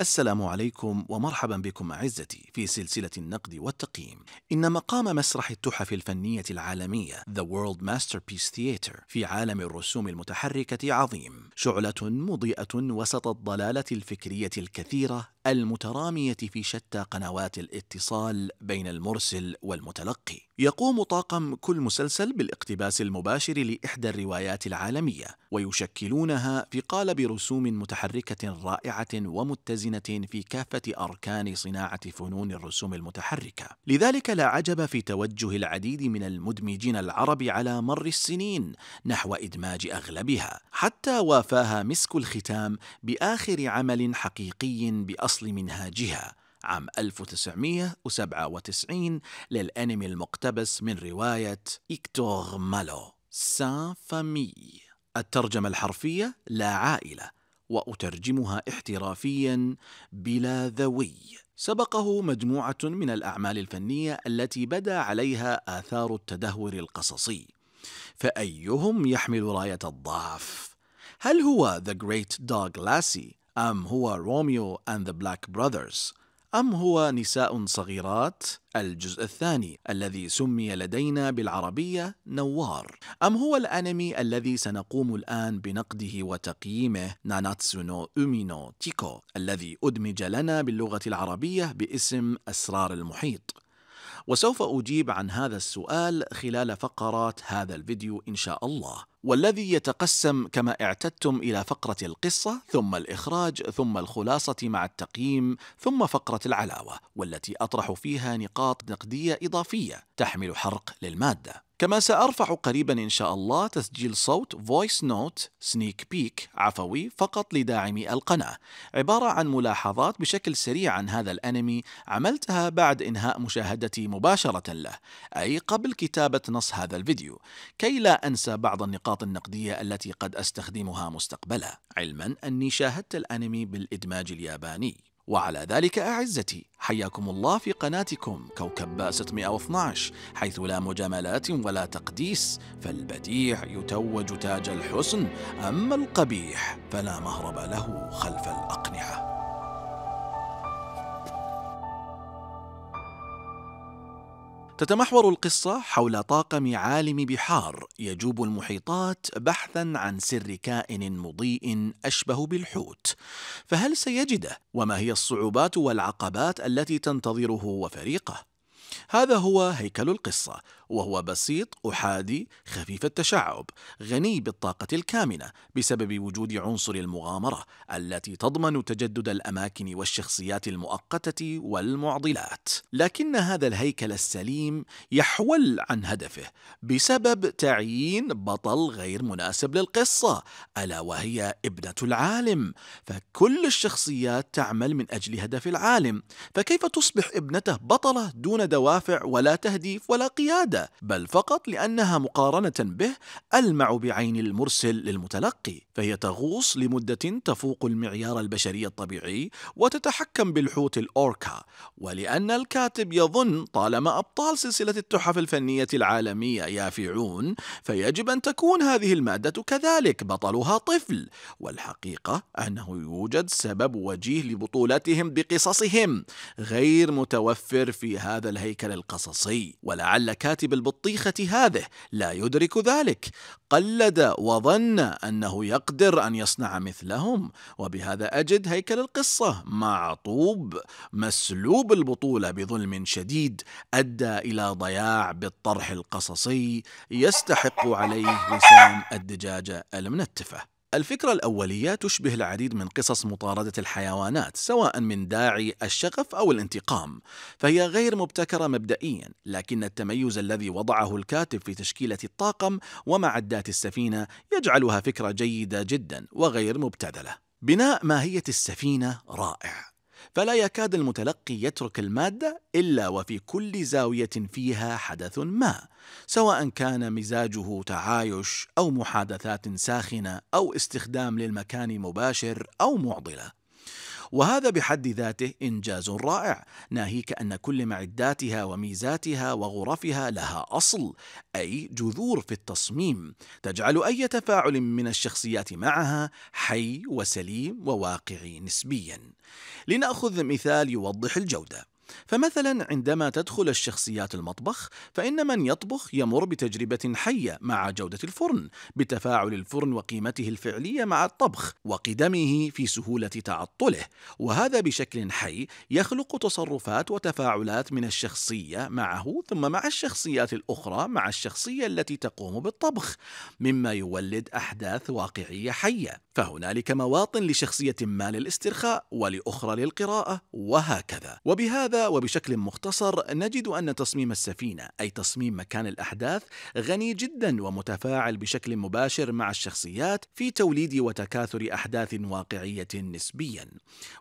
السلام عليكم ومرحبا بكم اعزتي في سلسله النقد والتقييم. ان مقام مسرح التحف الفنيه العالميه The World Masterpiece Theater في عالم الرسوم المتحركه عظيم، شعله مضيئه وسط الضلاله الفكريه الكثيره المترامية في شتى قنوات الاتصال بين المرسل والمتلقي. يقوم طاقم كل مسلسل بالاقتباس المباشر لإحدى الروايات العالمية، ويشكلونها في قالب رسوم متحركة رائعة ومتزنة في كافة أركان صناعة فنون الرسوم المتحركة. لذلك لا عجب في توجه العديد من المدمجين العرب على مر السنين نحو إدماج أغلبها، حتى وافاها مسك الختام بآخر عمل حقيقي بأصل أصل منهاجها عام 1997 للأنمي المقتبس من رواية إكتور مالو سان فامي الترجمة الحرفية لا عائلة وأترجمها احترافيا بلا ذوي سبقه مجموعة من الأعمال الفنية التي بدا عليها آثار التدهور القصصي فأيهم يحمل راية الضعف؟ هل هو The Great Dog Lassie أم هو روميو أند ذا بلاك براذرز أم هو نساء صغيرات الجزء الثاني الذي سمي لدينا بالعربية نوار أم هو الأنمي الذي سنقوم الآن بنقده وتقييمه ناناتسو نو أومينو تيكو الذي أدمج لنا باللغة العربية باسم أسرار المحيط وسوف أجيب عن هذا السؤال خلال فقرات هذا الفيديو إن شاء الله والذي يتقسم كما اعتدتم إلى فقرة القصة ثم الإخراج ثم الخلاصة مع التقييم ثم فقرة العلاوة والتي أطرح فيها نقاط نقدية إضافية تحمل حرق للمادة كما سأرفع قريبا إن شاء الله تسجيل صوت فويس نوت سنيك بيك عفوي فقط لداعمي القناة عبارة عن ملاحظات بشكل سريع عن هذا الأنمي عملتها بعد إنهاء مشاهدتي مباشرة له أي قبل كتابة نص هذا الفيديو كي لا أنسى بعض النقاط النقدية التي قد أستخدمها مستقبلا علما أني شاهدت الأنمي بالإدماج الياباني وعلى ذلك أعزتي حياكم الله في قناتكم كوكب 612 حيث لا مجاملات ولا تقديس فالبديع يتوج تاج الحسن أما القبيح فلا مهرب له خلف الأقنعة تتمحور القصة حول طاقم عالم بحار يجوب المحيطات بحثا عن سر كائن مضيء أشبه بالحوت فهل سيجده؟ وما هي الصعوبات والعقبات التي تنتظره وفريقه؟ هذا هو هيكل القصة وهو بسيط أحادي خفيف التشعب غني بالطاقة الكامنة بسبب وجود عنصر المغامرة التي تضمن تجدد الأماكن والشخصيات المؤقتة والمعضلات لكن هذا الهيكل السليم يحول عن هدفه بسبب تعيين بطل غير مناسب للقصة ألا وهي ابنة العالم فكل الشخصيات تعمل من أجل هدف العالم فكيف تصبح ابنته بطلة دون دوافع ولا تهديف ولا قيادة بل فقط لأنها مقارنة به ألمع بعين المرسل للمتلقي فهي تغوص لمدة تفوق المعيار البشري الطبيعي وتتحكم بالحوت الأوركا ولأن الكاتب يظن طالما أبطال سلسلة التحف الفنية العالمية يافعون فيجب أن تكون هذه المادة كذلك بطلها طفل والحقيقة أنه يوجد سبب وجيه لبطولتهم بقصصهم غير متوفر في هذا الهيكل القصصي ولعل كاتب صاحب البطيخة هذه لا يدرك ذلك قلد وظن أنه يقدر أن يصنع مثلهم وبهذا أجد هيكل القصة معطوب مسلوب البطولة بظلم شديد أدى إلى ضياع بالطرح القصصي يستحق عليه وسام الدجاجة المنتفة الفكرة الأولية تشبه العديد من قصص مطاردة الحيوانات سواء من داعي الشغف أو الانتقام، فهي غير مبتكرة مبدئيا، لكن التميز الذي وضعه الكاتب في تشكيلة الطاقم ومعدات السفينة يجعلها فكرة جيدة جدا وغير مبتذلة. بناء ماهية السفينة رائع، فلا يكاد المتلقي يترك المادة إلا وفي كل زاوية فيها حدث ما، سواء كان مزاجه تعايش أو محادثات ساخنة أو استخدام للمكان مباشر أو معضلة. وهذا بحد ذاته إنجاز رائع ناهيك أن كل معداتها وميزاتها وغرفها لها أصل أي جذور في التصميم تجعل أي تفاعل من الشخصيات معها حي وسليم وواقعي نسبيا لنأخذ مثال يوضح الجودة فمثلا عندما تدخل الشخصيات المطبخ فإن من يطبخ يمر بتجربة حية مع جودة الفرن بتفاعل الفرن وقيمته الفعلية مع الطبخ وقدمه في سهولة تعطله وهذا بشكل حي يخلق تصرفات وتفاعلات من الشخصية معه ثم مع الشخصيات الأخرى مع الشخصية التي تقوم بالطبخ مما يولد أحداث واقعية حية فهنالك مواطن لشخصية ما للاسترخاء ولأخرى للقراءة وهكذا وبهذا وبشكل مختصر نجد أن تصميم السفينة أي تصميم مكان الأحداث غني جدا ومتفاعل بشكل مباشر مع الشخصيات في توليد وتكاثر أحداث واقعية نسبيا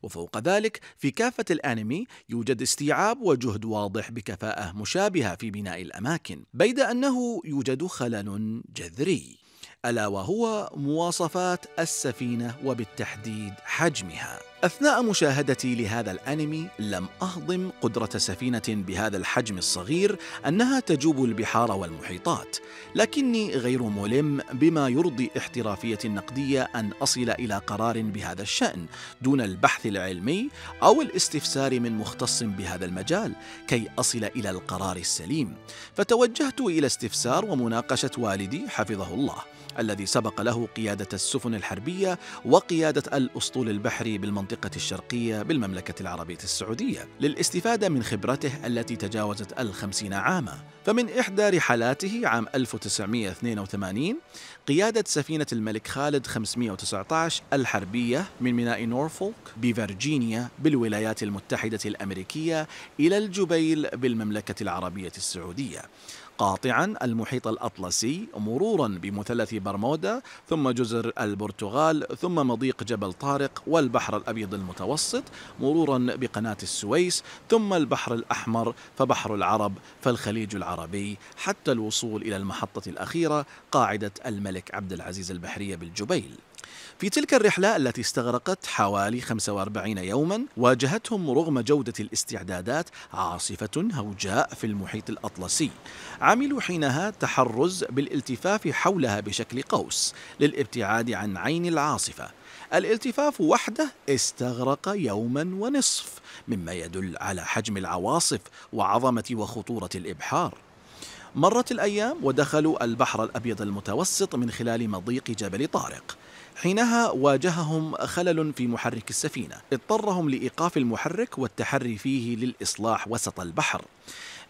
وفوق ذلك في كافة الأنمي يوجد استيعاب وجهد واضح بكفاءة مشابهة في بناء الأماكن بيد أنه يوجد خلل جذري الا وهو مواصفات السفينه وبالتحديد حجمها. اثناء مشاهدتي لهذا الانمي لم اهضم قدره سفينه بهذا الحجم الصغير انها تجوب البحار والمحيطات، لكني غير ملم بما يرضي احترافيتي النقديه ان اصل الى قرار بهذا الشان دون البحث العلمي او الاستفسار من مختص بهذا المجال كي اصل الى القرار السليم، فتوجهت الى استفسار ومناقشه والدي حفظه الله. الذي سبق له قيادة السفن الحربية وقيادة الأسطول البحري بالمنطقة الشرقية بالمملكة العربية السعودية للاستفادة من خبرته التي تجاوزت الخمسين عاما فمن إحدى رحلاته عام 1982 قيادة سفينة الملك خالد 519 الحربية من ميناء نورفولك بفرجينيا بالولايات المتحدة الأمريكية إلى الجبيل بالمملكة العربية السعودية قاطعا المحيط الأطلسي مرورا بمثلث برمودا ثم جزر البرتغال ثم مضيق جبل طارق والبحر الأبيض المتوسط مرورا بقناة السويس ثم البحر الأحمر فبحر العرب فالخليج العربي حتى الوصول إلى المحطة الأخيرة قاعدة الملك عبد العزيز البحرية بالجبيل في تلك الرحلة التي استغرقت حوالي 45 يوما واجهتهم رغم جودة الاستعدادات عاصفة هوجاء في المحيط الأطلسي عملوا حينها تحرز بالالتفاف حولها بشكل قوس للابتعاد عن عين العاصفة الالتفاف وحده استغرق يوما ونصف مما يدل على حجم العواصف وعظمة وخطورة الإبحار مرت الأيام ودخلوا البحر الأبيض المتوسط من خلال مضيق جبل طارق حينها واجههم خلل في محرك السفينة اضطرهم لإيقاف المحرك والتحري فيه للإصلاح وسط البحر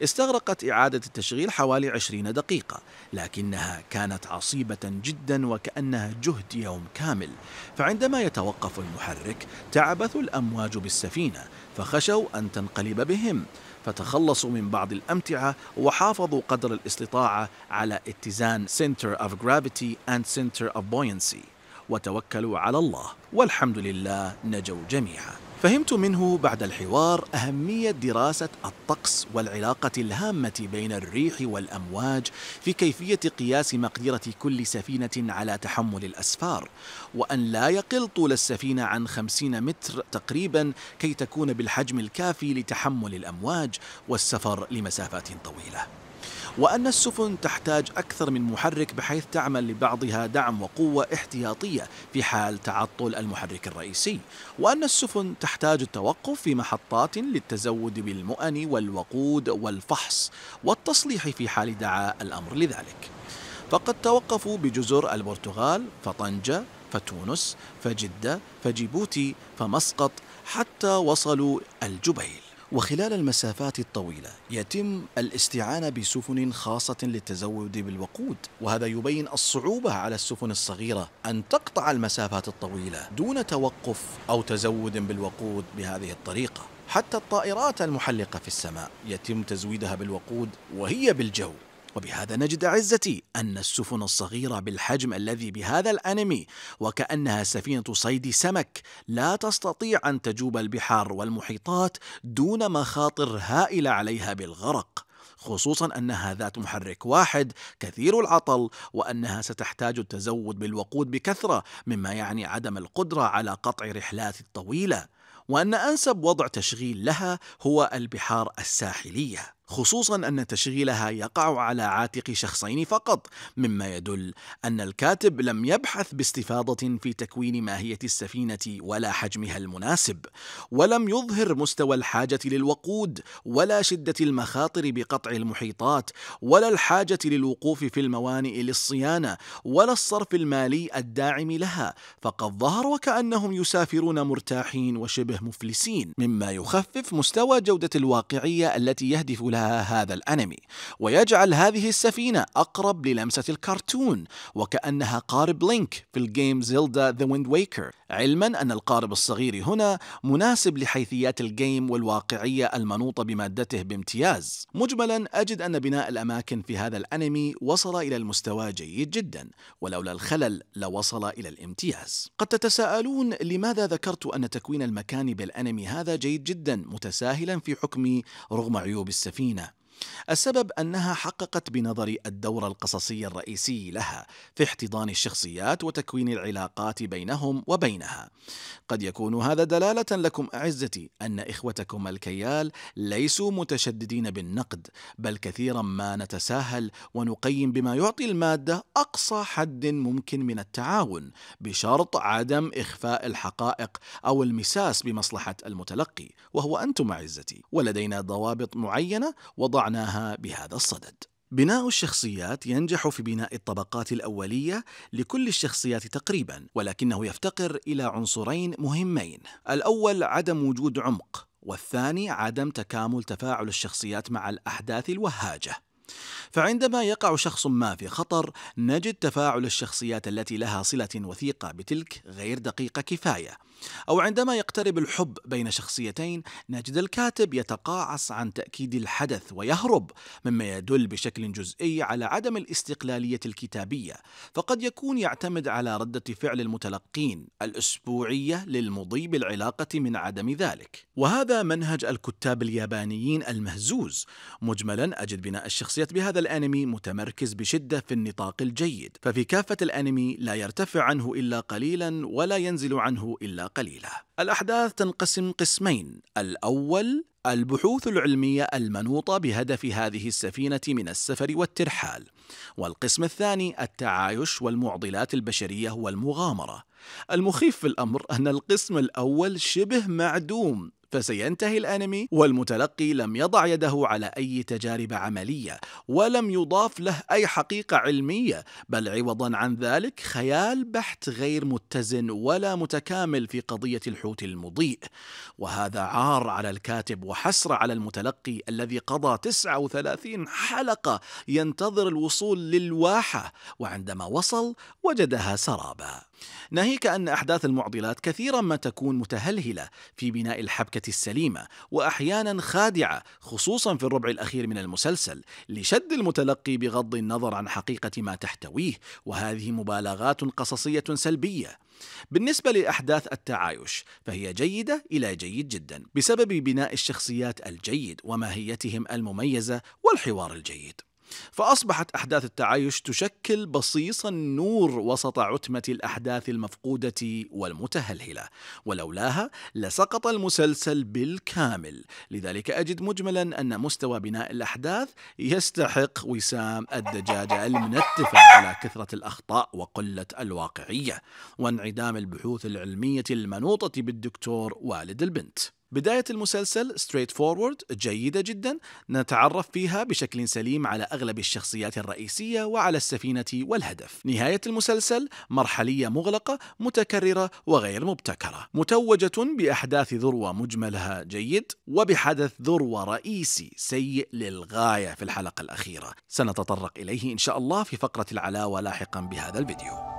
استغرقت إعادة التشغيل حوالي عشرين دقيقة لكنها كانت عصيبة جدا وكأنها جهد يوم كامل فعندما يتوقف المحرك تعبث الأمواج بالسفينة فخشوا أن تنقلب بهم فتخلصوا من بعض الأمتعة وحافظوا قدر الاستطاعة على اتزان Center of Gravity and Center of Buoyancy وتوكلوا على الله والحمد لله نجوا جميعا فهمت منه بعد الحوار أهمية دراسة الطقس والعلاقة الهامة بين الريح والأمواج في كيفية قياس مقدرة كل سفينة على تحمل الأسفار وأن لا يقل طول السفينة عن 50 متر تقريبا كي تكون بالحجم الكافي لتحمل الأمواج والسفر لمسافات طويلة وأن السفن تحتاج أكثر من محرك بحيث تعمل لبعضها دعم وقوة احتياطية في حال تعطل المحرك الرئيسي وأن السفن تحتاج التوقف في محطات للتزود بالمؤن والوقود والفحص والتصليح في حال دعا الأمر لذلك فقد توقفوا بجزر البرتغال فطنجة فتونس فجدة فجيبوتي فمسقط حتى وصلوا الجبيل وخلال المسافات الطويلة يتم الاستعانة بسفن خاصة للتزود بالوقود وهذا يبين الصعوبة على السفن الصغيرة أن تقطع المسافات الطويلة دون توقف أو تزود بالوقود بهذه الطريقة حتى الطائرات المحلقة في السماء يتم تزويدها بالوقود وهي بالجو وبهذا نجد عزتي أن السفن الصغيرة بالحجم الذي بهذا الأنمي وكأنها سفينة صيد سمك لا تستطيع أن تجوب البحار والمحيطات دون مخاطر هائلة عليها بالغرق خصوصا أنها ذات محرك واحد كثير العطل وأنها ستحتاج التزود بالوقود بكثرة مما يعني عدم القدرة على قطع رحلات الطويلة وأن أنسب وضع تشغيل لها هو البحار الساحلية خصوصا أن تشغيلها يقع على عاتق شخصين فقط مما يدل أن الكاتب لم يبحث باستفاضة في تكوين ماهية السفينة ولا حجمها المناسب ولم يظهر مستوى الحاجة للوقود ولا شدة المخاطر بقطع المحيطات ولا الحاجة للوقوف في الموانئ للصيانة ولا الصرف المالي الداعم لها فقد ظهر وكأنهم يسافرون مرتاحين وشبه مفلسين مما يخفف مستوى جودة الواقعية التي يهدف لها لها هذا الأنمي ويجعل هذه السفينة أقرب للمسة الكرتون وكأنها قارب لينك في الجيم زيلدا ذا ويند ويكر علما أن القارب الصغير هنا مناسب لحيثيات الجيم والواقعية المنوطة بمادته بامتياز مجملا أجد أن بناء الأماكن في هذا الأنمي وصل إلى المستوى جيد جدا ولولا الخلل لوصل إلى الامتياز قد تتساءلون لماذا ذكرت أن تكوين المكان بالأنمي هذا جيد جدا متساهلا في حكمي رغم عيوب السفينة Medina السبب أنها حققت بنظري الدور القصصي الرئيسي لها في احتضان الشخصيات وتكوين العلاقات بينهم وبينها قد يكون هذا دلالة لكم أعزتي أن إخوتكم الكيال ليسوا متشددين بالنقد بل كثيرا ما نتساهل ونقيم بما يعطي المادة أقصى حد ممكن من التعاون بشرط عدم إخفاء الحقائق أو المساس بمصلحة المتلقي وهو أنتم أعزتي ولدينا ضوابط معينة وضعنا معناها بهذا الصدد بناء الشخصيات ينجح في بناء الطبقات الأولية لكل الشخصيات تقريبا ولكنه يفتقر إلى عنصرين مهمين الأول عدم وجود عمق والثاني عدم تكامل تفاعل الشخصيات مع الأحداث الوهاجة فعندما يقع شخص ما في خطر نجد تفاعل الشخصيات التي لها صله وثيقه بتلك غير دقيقه كفايه أو عندما يقترب الحب بين شخصيتين نجد الكاتب يتقاعس عن تأكيد الحدث ويهرب مما يدل بشكل جزئي على عدم الاستقلالية الكتابية فقد يكون يعتمد على ردة فعل المتلقين الأسبوعية للمضي بالعلاقة من عدم ذلك وهذا منهج الكتاب اليابانيين المهزوز مجملا أجد بناء الشخصيات بهذا الأنمي متمركز بشدة في النطاق الجيد ففي كافة الأنمي لا يرتفع عنه إلا قليلا ولا ينزل عنه إلا قليلة. الأحداث تنقسم قسمين، الأول البحوث العلمية المنوطة بهدف هذه السفينة من السفر والترحال، والقسم الثاني التعايش والمعضلات البشرية والمغامرة. المخيف في الأمر أن القسم الأول شبه معدوم فسينتهي الانمي والمتلقي لم يضع يده على اي تجارب عمليه ولم يضاف له اي حقيقه علميه بل عوضا عن ذلك خيال بحت غير متزن ولا متكامل في قضيه الحوت المضيء وهذا عار على الكاتب وحسره على المتلقي الذي قضى 39 حلقه ينتظر الوصول للواحه وعندما وصل وجدها سرابا ناهيك ان احداث المعضلات كثيرا ما تكون متهلهله في بناء الحبكه السليمة وأحيانا خادعة خصوصا في الربع الأخير من المسلسل لشد المتلقي بغض النظر عن حقيقة ما تحتويه وهذه مبالغات قصصية سلبية بالنسبة لأحداث التعايش فهي جيدة إلى جيد جدا بسبب بناء الشخصيات الجيد وماهيتهم المميزة والحوار الجيد فأصبحت أحداث التعايش تشكل بصيص النور وسط عتمة الأحداث المفقودة والمتهلهلة ولولاها لسقط المسلسل بالكامل لذلك أجد مجملا أن مستوى بناء الأحداث يستحق وسام الدجاجة المنتفة على كثرة الأخطاء وقلة الواقعية وانعدام البحوث العلمية المنوطة بالدكتور والد البنت بداية المسلسل ستريت فورورد جيدة جدا نتعرف فيها بشكل سليم على أغلب الشخصيات الرئيسية وعلى السفينة والهدف نهاية المسلسل مرحلية مغلقة متكررة وغير مبتكرة متوجة بأحداث ذروة مجملها جيد وبحدث ذروة رئيسي سيء للغاية في الحلقة الأخيرة سنتطرق إليه إن شاء الله في فقرة العلاوة لاحقا بهذا الفيديو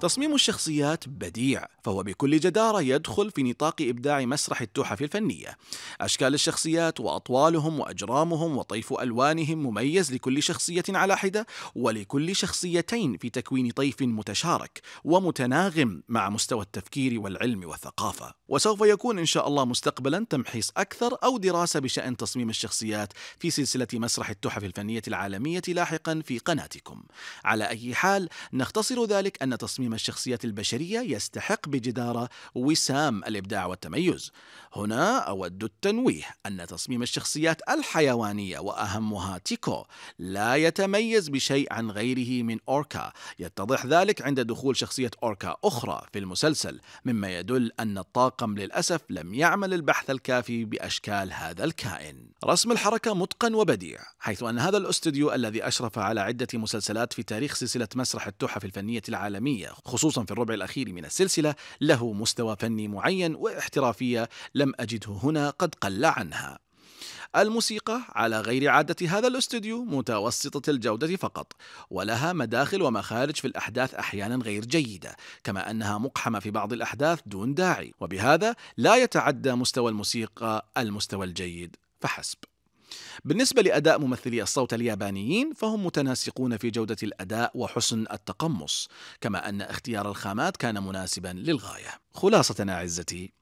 تصميم الشخصيات بديع فهو بكل جدارة يدخل في نطاق إبداع مسرح التحف الفنية أشكال الشخصيات وأطوالهم وأجرامهم وطيف ألوانهم مميز لكل شخصية على حدة ولكل شخصيتين في تكوين طيف متشارك ومتناغم مع مستوى التفكير والعلم والثقافة وسوف يكون إن شاء الله مستقبلا تمحيص أكثر أو دراسة بشأن تصميم الشخصيات في سلسلة مسرح التحف الفنية العالمية لاحقا في قناتكم على أي حال نختصر ذلك أن تصميم تصميم الشخصيات البشرية يستحق بجدارة وسام الإبداع والتميز هنا أود التنويه أن تصميم الشخصيات الحيوانية وأهمها تيكو لا يتميز بشيء عن غيره من أوركا يتضح ذلك عند دخول شخصية أوركا أخرى في المسلسل مما يدل أن الطاقم للأسف لم يعمل البحث الكافي بأشكال هذا الكائن رسم الحركة متقن وبديع حيث أن هذا الاستوديو الذي أشرف على عدة مسلسلات في تاريخ سلسلة مسرح التحف الفنية العالمية خصوصا في الربع الأخير من السلسلة له مستوى فني معين واحترافية لم أجده هنا قد قل عنها الموسيقى على غير عادة هذا الاستوديو متوسطة الجودة فقط، ولها مداخل ومخارج في الأحداث أحيانا غير جيدة، كما أنها مقحمة في بعض الأحداث دون داعي، وبهذا لا يتعدى مستوى الموسيقى المستوى الجيد فحسب. بالنسبة لأداء ممثلي الصوت اليابانيين فهم متناسقون في جودة الأداء وحسن التقمص كما أن اختيار الخامات كان مناسبا للغاية خلاصة أعزتي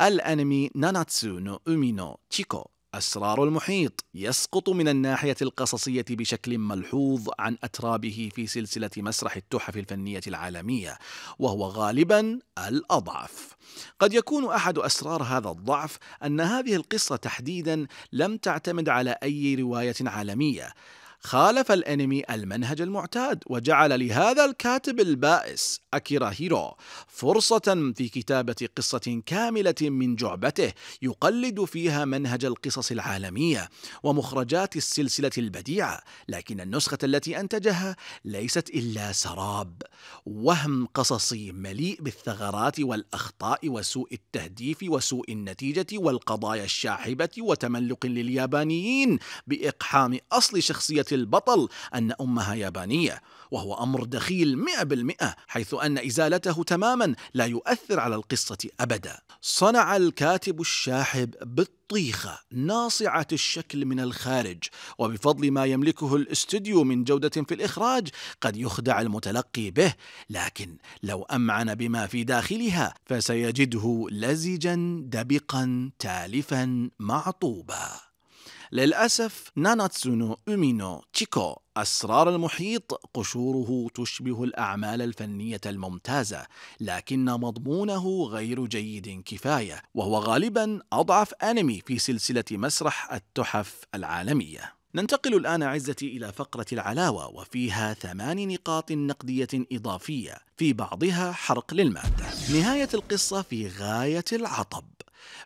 الأنمي ناناتسو نو أومي نو تشيكو أسرار المحيط يسقط من الناحية القصصية بشكل ملحوظ عن أترابه في سلسلة مسرح التحف الفنية العالمية وهو غالبا الأضعف قد يكون أحد أسرار هذا الضعف أن هذه القصة تحديدا لم تعتمد على أي رواية عالمية خالف الأنمي المنهج المعتاد وجعل لهذا الكاتب البائس أكيرا هيرو فرصة في كتابة قصة كاملة من جعبته يقلد فيها منهج القصص العالمية ومخرجات السلسلة البديعة لكن النسخة التي أنتجها ليست إلا سراب وهم قصصي مليء بالثغرات والأخطاء وسوء التهديف وسوء النتيجة والقضايا الشاحبة وتملق لليابانيين بإقحام أصل شخصية البطل أن أمها يابانية وهو أمر دخيل مئة بالمئة حيث أن إزالته تماما لا يؤثر على القصة أبدا صنع الكاتب الشاحب بطيخة ناصعة الشكل من الخارج وبفضل ما يملكه الاستوديو من جودة في الإخراج قد يخدع المتلقي به لكن لو أمعن بما في داخلها فسيجده لزجا دبقا تالفا معطوبا للأسف ناناتسونو أومينو تشيكو أسرار المحيط قشوره تشبه الأعمال الفنية الممتازة، لكن مضمونه غير جيد كفاية، وهو غالبا أضعف أنمي في سلسلة مسرح التحف العالمية. ننتقل الآن عزتي إلى فقرة العلاوة وفيها ثمان نقاط نقدية إضافية في بعضها حرق للمادة نهاية القصة في غاية العطب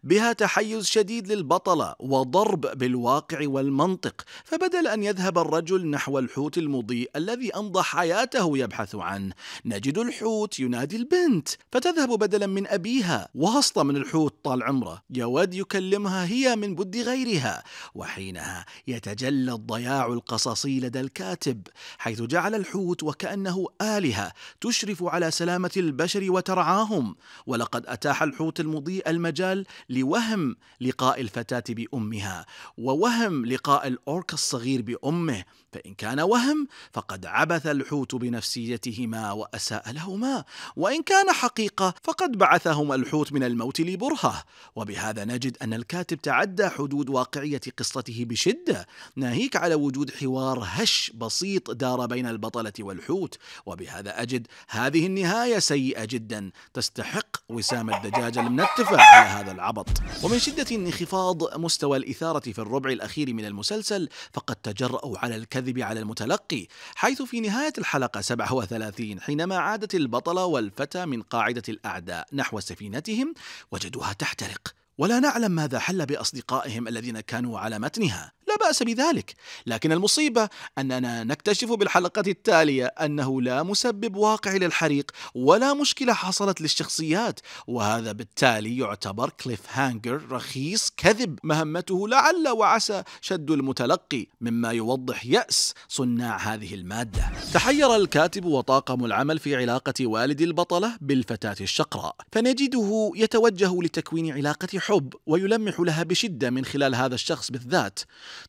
بها تحيز شديد للبطلة وضرب بالواقع والمنطق فبدل أن يذهب الرجل نحو الحوت المضيء الذي أمضى حياته يبحث عنه نجد الحوت ينادي البنت فتذهب بدلا من أبيها واسطة من الحوت طال عمره يود يكلمها هي من بد غيرها وحينها يتجلى الضياع القصصي لدى الكاتب حيث جعل الحوت وكأنه آلهة تشرف على سلامة البشر وترعاهم ولقد أتاح الحوت المضيء المجال لوهم لقاء الفتاة بأمها ووهم لقاء الأوركا الصغير بأمه فإن كان وهم فقد عبث الحوت بنفسيتهما وأساء لهما وإن كان حقيقة فقد بعثهما الحوت من الموت لبرهة وبهذا نجد أن الكاتب تعدى حدود واقعية قصته بشدة ناهيك على وجود حوار هش بسيط دار بين البطلة والحوت وبهذا أجد هذه النهاية سيئة جدا تستحق وسام الدجاج المنتفة على هذا العبط ومن شدة انخفاض مستوى الإثارة في الربع الأخير من المسلسل فقد تجرأوا على الكذب الكاذب على المتلقي حيث في نهاية الحلقة 37 حينما عادت البطلة والفتى من قاعدة الأعداء نحو سفينتهم وجدوها تحترق ولا نعلم ماذا حل بأصدقائهم الذين كانوا على متنها بأس بذلك لكن المصيبة أننا نكتشف بالحلقة التالية أنه لا مسبب واقعي للحريق ولا مشكلة حصلت للشخصيات وهذا بالتالي يعتبر كليف هانجر رخيص كذب مهمته لعل وعسى شد المتلقي مما يوضح يأس صناع هذه المادة تحير الكاتب وطاقم العمل في علاقة والد البطلة بالفتاة الشقراء فنجده يتوجه لتكوين علاقة حب ويلمح لها بشدة من خلال هذا الشخص بالذات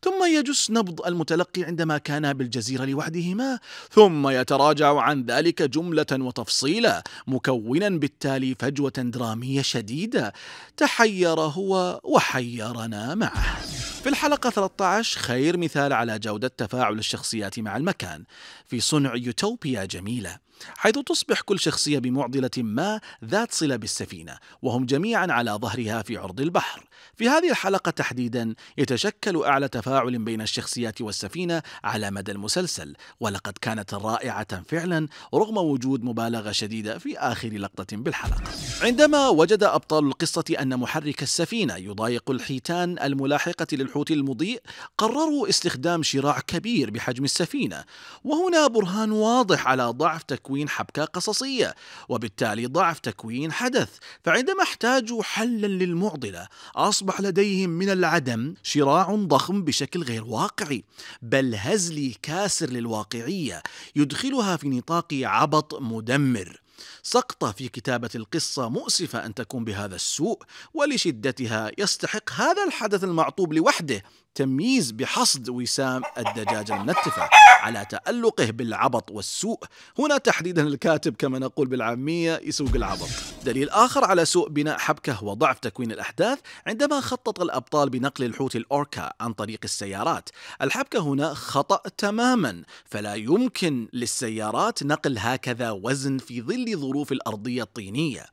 ثم يجس نبض المتلقي عندما كانا بالجزيرة لوحدهما ثم يتراجع عن ذلك جملة وتفصيلا مكونا بالتالي فجوة درامية شديدة تحير هو وحيرنا معه في الحلقة 13 خير مثال على جودة تفاعل الشخصيات مع المكان في صنع يوتوبيا جميلة حيث تصبح كل شخصية بمعضلة ما ذات صلة بالسفينة وهم جميعا على ظهرها في عرض البحر في هذه الحلقة تحديدا يتشكل أعلى تفاعل بين الشخصيات والسفينة على مدى المسلسل ولقد كانت رائعة فعلا رغم وجود مبالغة شديدة في آخر لقطة بالحلقة عندما وجد أبطال القصة أن محرك السفينة يضايق الحيتان الملاحقة للحوت المضيء قرروا استخدام شراع كبير بحجم السفينة وهنا برهان واضح على ضعف تكوين تكوين حبكة قصصية وبالتالي ضعف تكوين حدث فعندما احتاجوا حلا للمعضلة أصبح لديهم من العدم شراع ضخم بشكل غير واقعي بل هزلي كاسر للواقعية يدخلها في نطاق عبط مدمر سقطة في كتابة القصة مؤسفة أن تكون بهذا السوء ولشدتها يستحق هذا الحدث المعطوب لوحده تمييز بحصد وسام الدجاج المنتفة على تألقه بالعبط والسوء هنا تحديدا الكاتب كما نقول بالعامية يسوق العبط دليل آخر على سوء بناء حبكة وضعف تكوين الأحداث عندما خطط الأبطال بنقل الحوت الأوركا عن طريق السيارات الحبكة هنا خطأ تماما فلا يمكن للسيارات نقل هكذا وزن في ظل ظروف الأرضية الطينية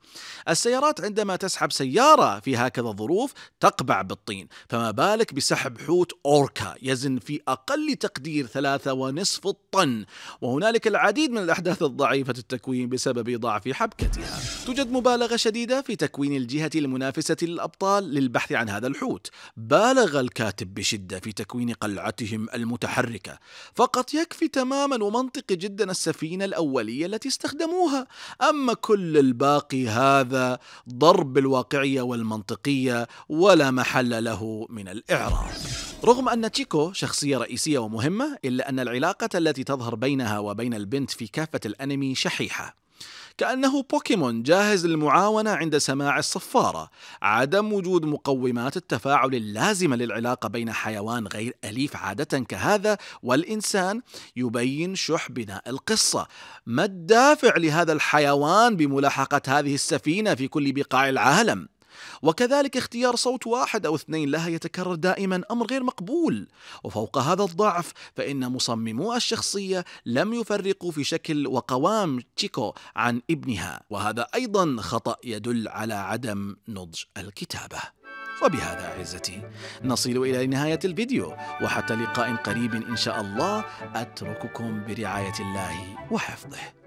السيارات عندما تسحب سيارة في هكذا ظروف تقبع بالطين فما بالك بسحب حوت حوت أوركا يزن في أقل تقدير ثلاثة ونصف الطن وهنالك العديد من الأحداث الضعيفة التكوين بسبب ضعف حبكتها توجد مبالغة شديدة في تكوين الجهة المنافسة للأبطال للبحث عن هذا الحوت بالغ الكاتب بشدة في تكوين قلعتهم المتحركة فقط يكفي تماما ومنطقي جدا السفينة الأولية التي استخدموها أما كل الباقي هذا ضرب الواقعية والمنطقية ولا محل له من الإعراب رغم أن تشيكو شخصية رئيسية ومهمة إلا أن العلاقة التي تظهر بينها وبين البنت في كافة الأنمي شحيحة كأنه بوكيمون جاهز للمعاونة عند سماع الصفارة عدم وجود مقومات التفاعل اللازمة للعلاقة بين حيوان غير أليف عادة كهذا والإنسان يبين شح بناء القصة ما الدافع لهذا الحيوان بملاحقة هذه السفينة في كل بقاع العالم؟ وكذلك اختيار صوت واحد أو اثنين لها يتكرر دائما أمر غير مقبول وفوق هذا الضعف فإن مصممو الشخصية لم يفرقوا في شكل وقوام تشيكو عن ابنها وهذا أيضا خطأ يدل على عدم نضج الكتابة وبهذا أعزتي نصل إلى نهاية الفيديو وحتى لقاء قريب إن شاء الله أترككم برعاية الله وحفظه